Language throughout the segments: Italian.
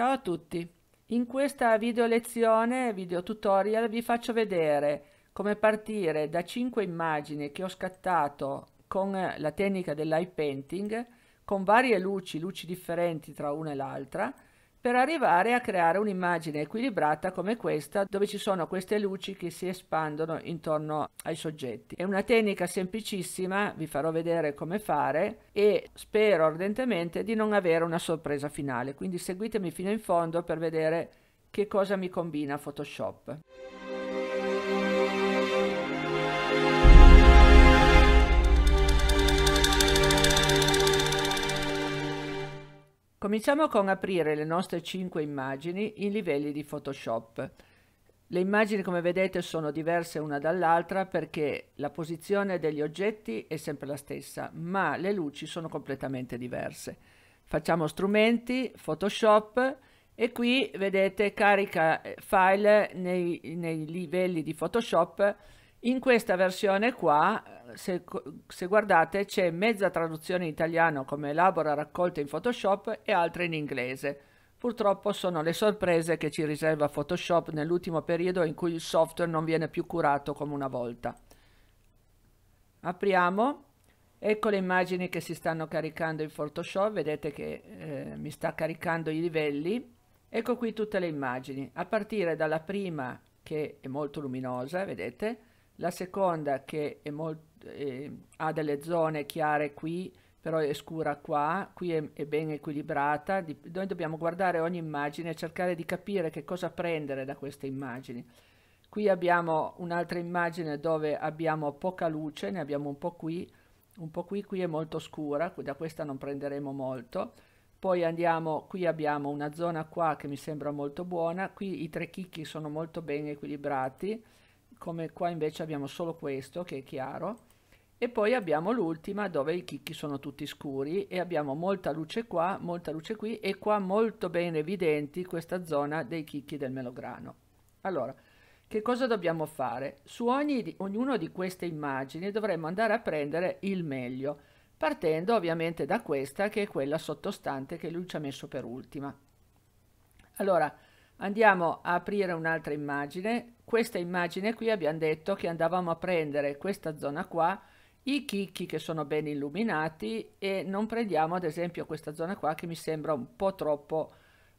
Ciao a tutti! In questa video lezione, video tutorial, vi faccio vedere come partire da 5 immagini che ho scattato con eh, la tecnica dell'eye painting, con varie luci, luci differenti tra una e l'altra, per arrivare a creare un'immagine equilibrata come questa dove ci sono queste luci che si espandono intorno ai soggetti. È una tecnica semplicissima, vi farò vedere come fare e spero ardentemente di non avere una sorpresa finale, quindi seguitemi fino in fondo per vedere che cosa mi combina Photoshop. Cominciamo con aprire le nostre 5 immagini in livelli di Photoshop. Le immagini come vedete sono diverse una dall'altra perché la posizione degli oggetti è sempre la stessa ma le luci sono completamente diverse. Facciamo strumenti, Photoshop e qui vedete carica eh, file nei, nei livelli di Photoshop in questa versione qua, se, se guardate, c'è mezza traduzione in italiano come elabora raccolta in Photoshop e altre in inglese. Purtroppo sono le sorprese che ci riserva Photoshop nell'ultimo periodo in cui il software non viene più curato come una volta. Apriamo, ecco le immagini che si stanno caricando in Photoshop, vedete che eh, mi sta caricando i livelli. Ecco qui tutte le immagini, a partire dalla prima che è molto luminosa, vedete, la seconda che molto, eh, ha delle zone chiare qui, però è scura qua, qui è, è ben equilibrata. Di, noi dobbiamo guardare ogni immagine e cercare di capire che cosa prendere da queste immagini. Qui abbiamo un'altra immagine dove abbiamo poca luce, ne abbiamo un po' qui, un po' qui, qui è molto scura, da questa non prenderemo molto. Poi andiamo, qui abbiamo una zona qua che mi sembra molto buona, qui i tre chicchi sono molto ben equilibrati come qua invece abbiamo solo questo che è chiaro e poi abbiamo l'ultima dove i chicchi sono tutti scuri e abbiamo molta luce qua, molta luce qui e qua molto bene evidenti questa zona dei chicchi del melograno. Allora, che cosa dobbiamo fare? Su ogni, ognuna di queste immagini dovremmo andare a prendere il meglio, partendo ovviamente da questa che è quella sottostante che lui ci ha messo per ultima. Allora, Andiamo a aprire un'altra immagine. Questa immagine qui abbiamo detto che andavamo a prendere questa zona qua, i chicchi che sono ben illuminati e non prendiamo ad esempio questa zona qua che mi sembra un po' troppo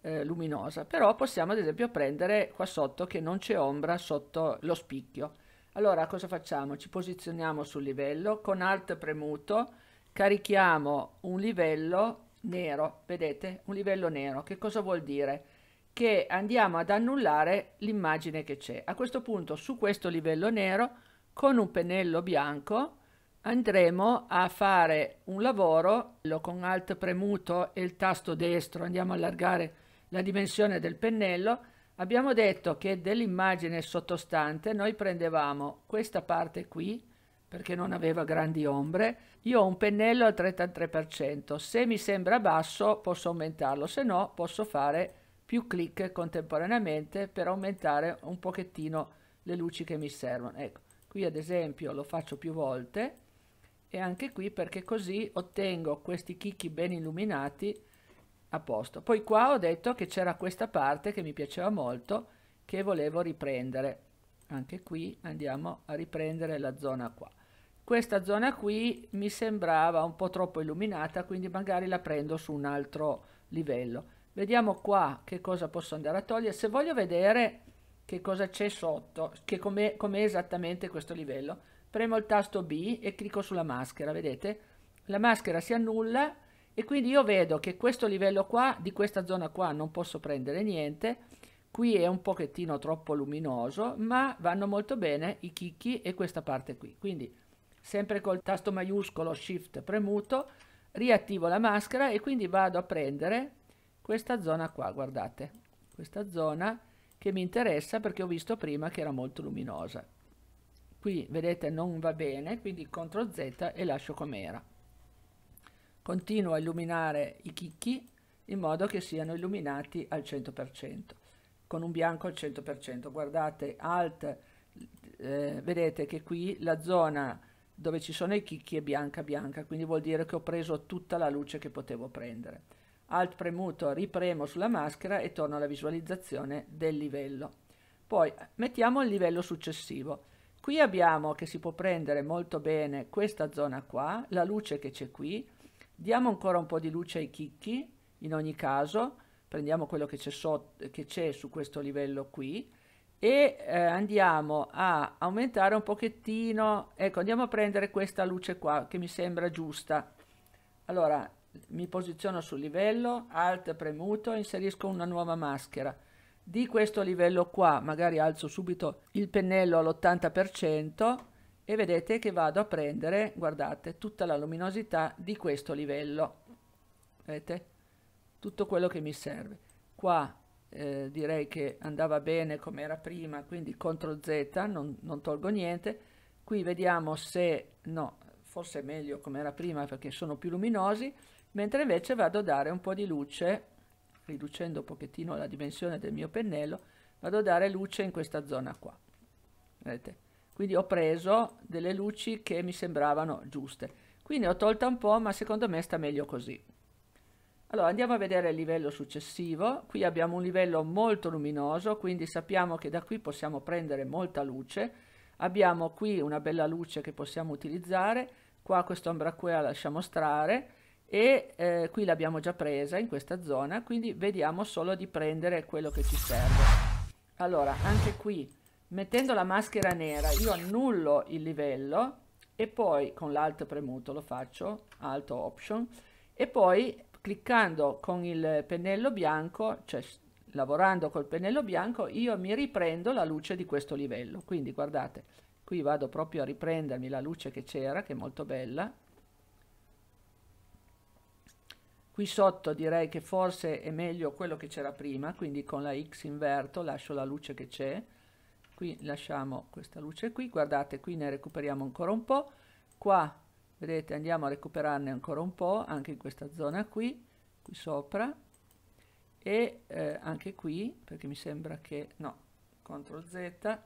eh, luminosa. Però possiamo ad esempio prendere qua sotto che non c'è ombra sotto lo spicchio. Allora cosa facciamo? Ci posizioniamo sul livello, con Alt premuto carichiamo un livello nero, vedete? Un livello nero, che cosa vuol dire? che andiamo ad annullare l'immagine che c'è. A questo punto su questo livello nero con un pennello bianco andremo a fare un lavoro con alt premuto e il tasto destro andiamo a allargare la dimensione del pennello abbiamo detto che dell'immagine sottostante noi prendevamo questa parte qui perché non aveva grandi ombre io ho un pennello al 33% se mi sembra basso posso aumentarlo se no posso fare più click contemporaneamente per aumentare un pochettino le luci che mi servono. Ecco, qui ad esempio lo faccio più volte e anche qui perché così ottengo questi chicchi ben illuminati a posto. Poi qua ho detto che c'era questa parte che mi piaceva molto che volevo riprendere. Anche qui andiamo a riprendere la zona qua. Questa zona qui mi sembrava un po' troppo illuminata, quindi magari la prendo su un altro livello Vediamo qua che cosa posso andare a togliere. Se voglio vedere che cosa c'è sotto, che com'è, com esattamente questo livello, premo il tasto B e clicco sulla maschera, vedete? La maschera si annulla e quindi io vedo che questo livello qua, di questa zona qua non posso prendere niente, qui è un pochettino troppo luminoso, ma vanno molto bene i chicchi e questa parte qui. Quindi sempre col tasto maiuscolo Shift premuto, riattivo la maschera e quindi vado a prendere questa zona qua, guardate, questa zona che mi interessa perché ho visto prima che era molto luminosa. Qui vedete non va bene, quindi CTRL Z e lascio com'era. Continuo a illuminare i chicchi in modo che siano illuminati al 100%, con un bianco al 100%. Guardate, Alt, eh, vedete che qui la zona dove ci sono i chicchi è bianca bianca, quindi vuol dire che ho preso tutta la luce che potevo prendere Alt premuto, ripremo sulla maschera e torno alla visualizzazione del livello. Poi eh, mettiamo il livello successivo. Qui abbiamo che si può prendere molto bene questa zona qua, la luce che c'è qui. Diamo ancora un po' di luce ai chicchi, in ogni caso, prendiamo quello che c'è, sotto, che c'è su questo livello qui e eh, andiamo a aumentare un pochettino, ecco andiamo a prendere questa luce qua che mi sembra giusta. Allora mi posiziono sul livello, Alt premuto, inserisco una nuova maschera. Di questo livello qua magari alzo subito il pennello all'80% e vedete che vado a prendere, guardate, tutta la luminosità di questo livello. Vedete? Tutto quello che mi serve. Qua eh, direi che andava bene come era prima, quindi CTRL Z, non, non tolgo niente. Qui vediamo se, no, forse è meglio come era prima perché sono più luminosi mentre invece vado a dare un po' di luce, riducendo un pochettino la dimensione del mio pennello, vado a dare luce in questa zona qua. Vedete? Quindi ho preso delle luci che mi sembravano giuste. Quindi ho tolta un po', ma secondo me sta meglio così. Allora andiamo a vedere il livello successivo. Qui abbiamo un livello molto luminoso, quindi sappiamo che da qui possiamo prendere molta luce. Abbiamo qui una bella luce che possiamo utilizzare. Qua quest'ombra qua la lasciamo strare e eh, qui l'abbiamo già presa in questa zona quindi vediamo solo di prendere quello che ci serve allora anche qui mettendo la maschera nera io annullo il livello e poi con l'alt premuto lo faccio alt option e poi cliccando con il pennello bianco cioè lavorando col pennello bianco io mi riprendo la luce di questo livello quindi guardate qui vado proprio a riprendermi la luce che c'era che è molto bella Qui sotto direi che forse è meglio quello che c'era prima, quindi con la X inverto lascio la luce che c'è, qui lasciamo questa luce qui, guardate qui ne recuperiamo ancora un po', qua vedete andiamo a recuperarne ancora un po', anche in questa zona qui, qui sopra, e eh, anche qui, perché mi sembra che, no, CTRL Z,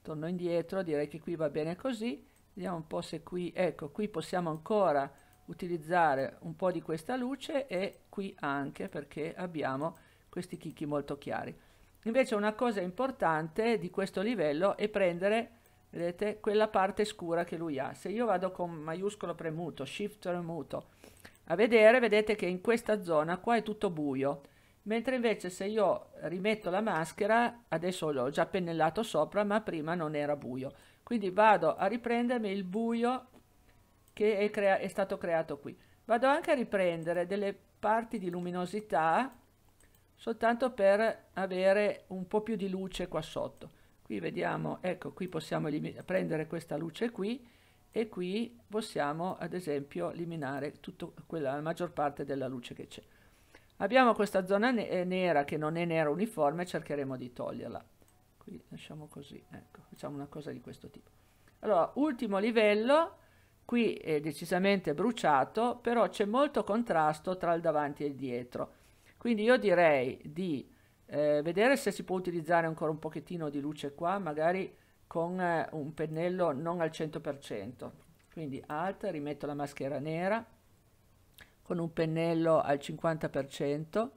torno indietro, direi che qui va bene così, vediamo un po' se qui, ecco, qui possiamo ancora utilizzare un po' di questa luce e qui anche perché abbiamo questi chicchi molto chiari. Invece una cosa importante di questo livello è prendere, vedete, quella parte scura che lui ha. Se io vado con maiuscolo premuto, shift premuto, a vedere, vedete che in questa zona qua è tutto buio, mentre invece se io rimetto la maschera, adesso l'ho già pennellato sopra, ma prima non era buio. Quindi vado a riprendermi il buio che è, crea è stato creato qui. Vado anche a riprendere delle parti di luminosità soltanto per avere un po' più di luce qua sotto. Qui vediamo, ecco, qui possiamo prendere questa luce qui e qui possiamo ad esempio eliminare quella, la maggior parte della luce che c'è. Abbiamo questa zona ne eh, nera che non è nera uniforme, cercheremo di toglierla. Qui lasciamo così, ecco, facciamo una cosa di questo tipo. Allora, ultimo livello, Qui è decisamente bruciato, però c'è molto contrasto tra il davanti e il dietro. Quindi io direi di eh, vedere se si può utilizzare ancora un pochettino di luce qua, magari con eh, un pennello non al 100%. Quindi alt, rimetto la maschera nera, con un pennello al 50%,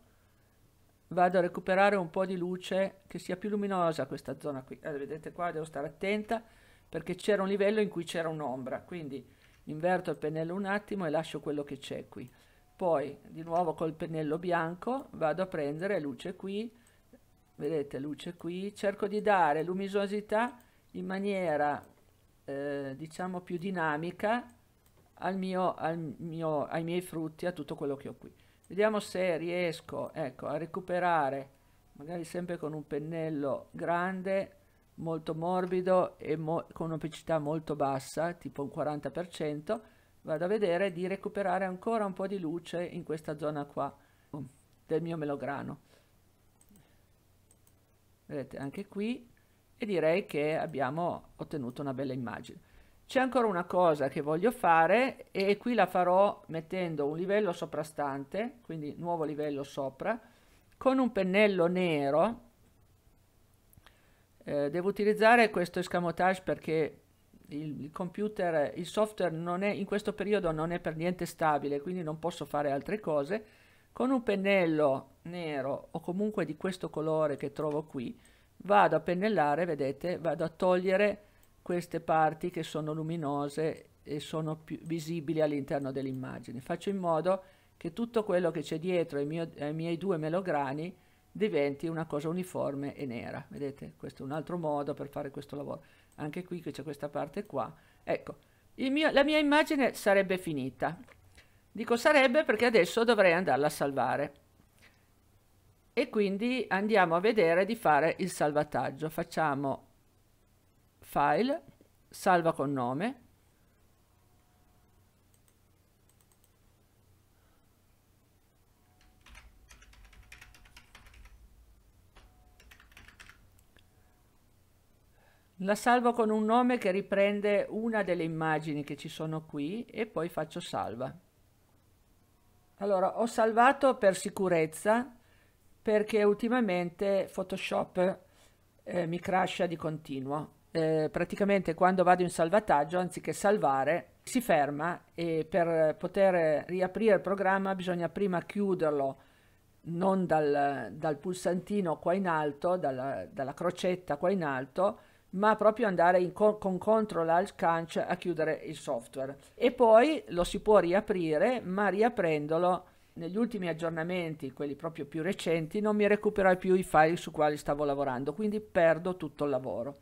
vado a recuperare un po' di luce che sia più luminosa questa zona qui. Eh, vedete qua, devo stare attenta perché c'era un livello in cui c'era un'ombra, quindi inverto il pennello un attimo e lascio quello che c'è qui. Poi di nuovo col pennello bianco vado a prendere luce qui, vedete luce qui, cerco di dare luminosità in maniera eh, diciamo più dinamica al mio, al mio, ai miei frutti, a tutto quello che ho qui. Vediamo se riesco ecco, a recuperare, magari sempre con un pennello grande, molto morbido e mo con opacità molto bassa, tipo un 40%, vado a vedere di recuperare ancora un po' di luce in questa zona qua del mio melograno. Vedete anche qui e direi che abbiamo ottenuto una bella immagine. C'è ancora una cosa che voglio fare e qui la farò mettendo un livello soprastante, quindi nuovo livello sopra, con un pennello nero eh, devo utilizzare questo escamotage perché il, il, computer, il software non è, in questo periodo non è per niente stabile, quindi non posso fare altre cose. Con un pennello nero o comunque di questo colore che trovo qui, vado a pennellare, vedete, vado a togliere queste parti che sono luminose e sono più visibili all'interno dell'immagine. Faccio in modo che tutto quello che c'è dietro ai, mio, ai miei due melograni diventi una cosa uniforme e nera. Vedete, questo è un altro modo per fare questo lavoro. Anche qui che c'è questa parte qua. Ecco, mio, la mia immagine sarebbe finita. Dico sarebbe perché adesso dovrei andarla a salvare. E quindi andiamo a vedere di fare il salvataggio. Facciamo file, salva con nome, La salvo con un nome che riprende una delle immagini che ci sono qui e poi faccio salva. Allora, ho salvato per sicurezza perché ultimamente Photoshop eh, mi crasha di continuo. Eh, praticamente quando vado in salvataggio, anziché salvare, si ferma e per poter riaprire il programma bisogna prima chiuderlo non dal, dal pulsantino qua in alto, dalla, dalla crocetta qua in alto, ma proprio andare in co- con control alt canc a chiudere il software e poi lo si può riaprire ma riaprendolo negli ultimi aggiornamenti, quelli proprio più recenti, non mi recupera più i file su quali stavo lavorando, quindi perdo tutto il lavoro.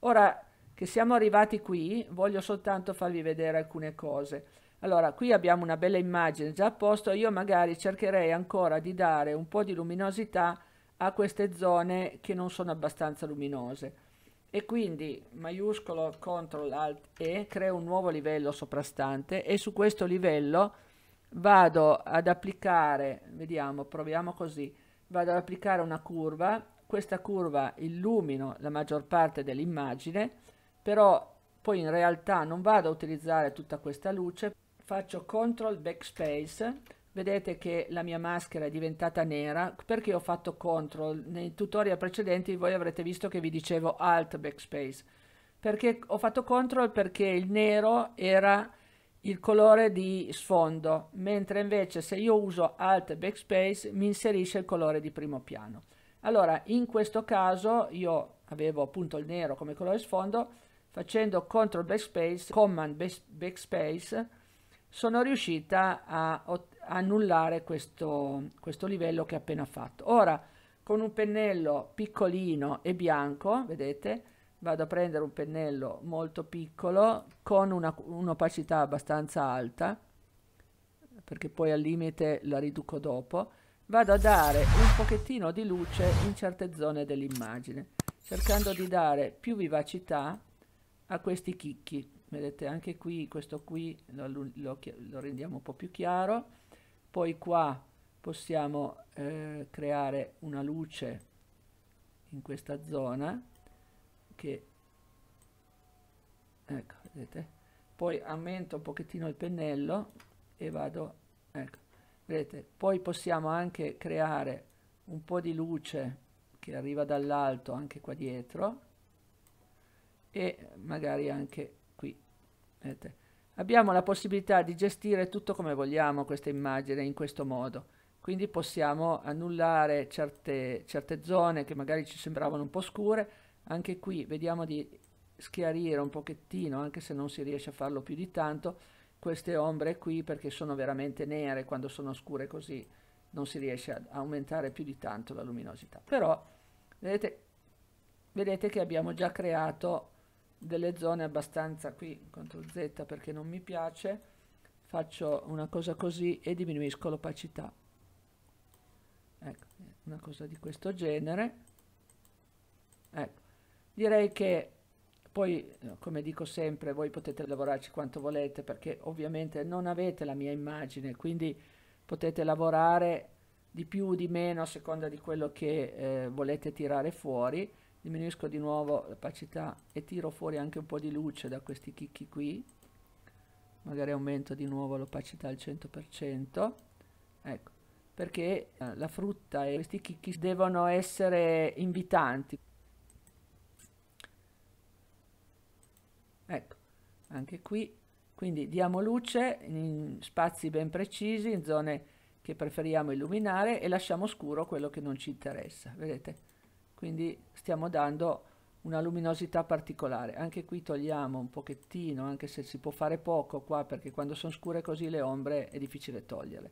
Ora che siamo arrivati qui, voglio soltanto farvi vedere alcune cose. Allora, qui abbiamo una bella immagine già a posto, io magari cercherei ancora di dare un po' di luminosità a queste zone che non sono abbastanza luminose e quindi maiuscolo CTRL ALT E creo un nuovo livello soprastante e su questo livello vado ad applicare, vediamo, proviamo così, vado ad applicare una curva, questa curva illumino la maggior parte dell'immagine, però poi in realtà non vado a utilizzare tutta questa luce, faccio CTRL backspace vedete che la mia maschera è diventata nera perché ho fatto CTRL nei tutorial precedenti voi avrete visto che vi dicevo ALT backspace perché ho fatto CTRL perché il nero era il colore di sfondo mentre invece se io uso ALT backspace mi inserisce il colore di primo piano allora in questo caso io avevo appunto il nero come colore sfondo facendo CTRL backspace command backspace sono riuscita a ottenere annullare questo, questo livello che ho appena fatto. Ora con un pennello piccolino e bianco, vedete, vado a prendere un pennello molto piccolo con un'opacità un abbastanza alta, perché poi al limite la riduco dopo, vado a dare un pochettino di luce in certe zone dell'immagine, cercando di dare più vivacità a questi chicchi. Vedete anche qui, questo qui lo, lo, lo rendiamo un po' più chiaro, poi qua possiamo eh, creare una luce in questa zona che ecco vedete poi aumento un pochettino il pennello e vado ecco vedete poi possiamo anche creare un po di luce che arriva dall'alto anche qua dietro e magari anche qui vedete Abbiamo la possibilità di gestire tutto come vogliamo questa immagine in questo modo, quindi possiamo annullare certe, certe zone che magari ci sembravano un po' scure, anche qui vediamo di schiarire un pochettino, anche se non si riesce a farlo più di tanto, queste ombre qui perché sono veramente nere quando sono scure così non si riesce ad aumentare più di tanto la luminosità. Però vedete, vedete che abbiamo già creato delle zone abbastanza qui CTRL Z perché non mi piace faccio una cosa così e diminuisco l'opacità ecco una cosa di questo genere ecco direi che poi come dico sempre voi potete lavorarci quanto volete perché ovviamente non avete la mia immagine quindi potete lavorare di più o di meno a seconda di quello che eh, volete tirare fuori diminuisco di nuovo l'opacità e tiro fuori anche un po' di luce da questi chicchi qui magari aumento di nuovo l'opacità al 100% ecco perché eh, la frutta e questi chicchi devono essere invitanti ecco anche qui quindi diamo luce in spazi ben precisi in zone che preferiamo illuminare e lasciamo scuro quello che non ci interessa vedete quindi stiamo dando una luminosità particolare anche qui togliamo un pochettino anche se si può fare poco qua perché quando sono scure così le ombre è difficile toglierle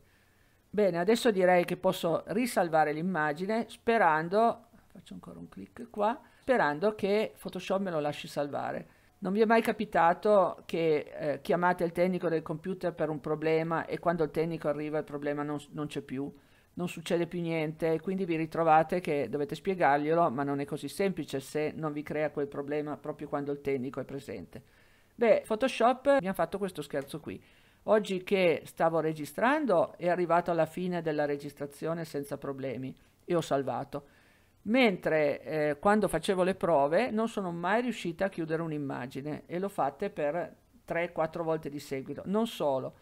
bene adesso direi che posso risalvare l'immagine sperando faccio ancora un clic qua sperando che Photoshop me lo lasci salvare non vi è mai capitato che eh, chiamate il tecnico del computer per un problema e quando il tecnico arriva il problema non, non c'è più non succede più niente e quindi vi ritrovate che dovete spiegarglielo, ma non è così semplice se non vi crea quel problema proprio quando il tecnico è presente. Beh, Photoshop mi ha fatto questo scherzo qui. Oggi che stavo registrando è arrivato alla fine della registrazione senza problemi e ho salvato. Mentre eh, quando facevo le prove non sono mai riuscita a chiudere un'immagine e l'ho fatta per 3-4 volte di seguito. Non solo,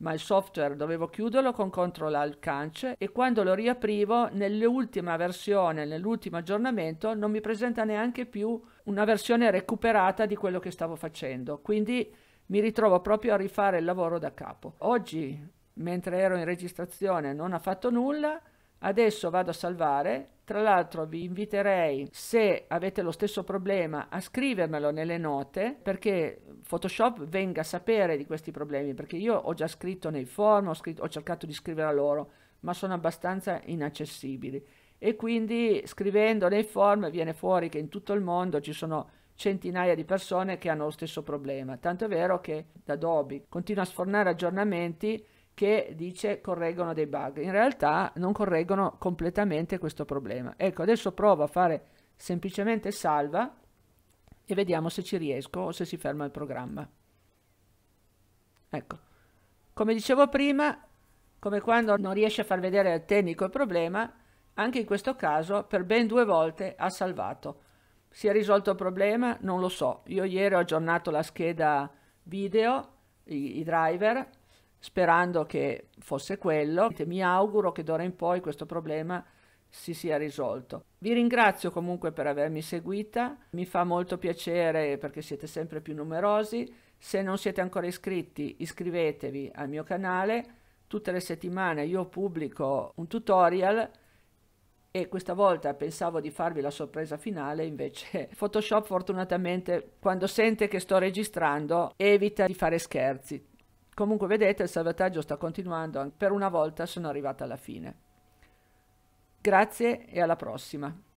ma il software dovevo chiuderlo con CTRL ALT CANCE e quando lo riaprivo nell'ultima versione, nell'ultimo aggiornamento non mi presenta neanche più una versione recuperata di quello che stavo facendo, quindi mi ritrovo proprio a rifare il lavoro da capo. Oggi, mentre ero in registrazione, non ha fatto nulla, adesso vado a salvare tra l'altro vi inviterei, se avete lo stesso problema, a scrivermelo nelle note perché Photoshop venga a sapere di questi problemi, perché io ho già scritto nei forum, ho, scritto, ho cercato di scrivere a loro, ma sono abbastanza inaccessibili. E quindi scrivendo nei forum viene fuori che in tutto il mondo ci sono centinaia di persone che hanno lo stesso problema. Tanto è vero che Adobe continua a sfornare aggiornamenti che dice correggono dei bug. In realtà non correggono completamente questo problema. Ecco, adesso provo a fare semplicemente salva e vediamo se ci riesco o se si ferma il programma. Ecco, come dicevo prima, come quando non riesce a far vedere al tecnico il problema, anche in questo caso per ben due volte ha salvato. Si è risolto il problema? Non lo so. Io ieri ho aggiornato la scheda video, i, i driver, sperando che fosse quello. e Mi auguro che d'ora in poi questo problema si sia risolto. Vi ringrazio comunque per avermi seguita, mi fa molto piacere perché siete sempre più numerosi. Se non siete ancora iscritti, iscrivetevi al mio canale. Tutte le settimane io pubblico un tutorial e questa volta pensavo di farvi la sorpresa finale, invece Photoshop fortunatamente quando sente che sto registrando evita di fare scherzi. Comunque vedete il salvataggio sta continuando, per una volta sono arrivata alla fine. Grazie e alla prossima.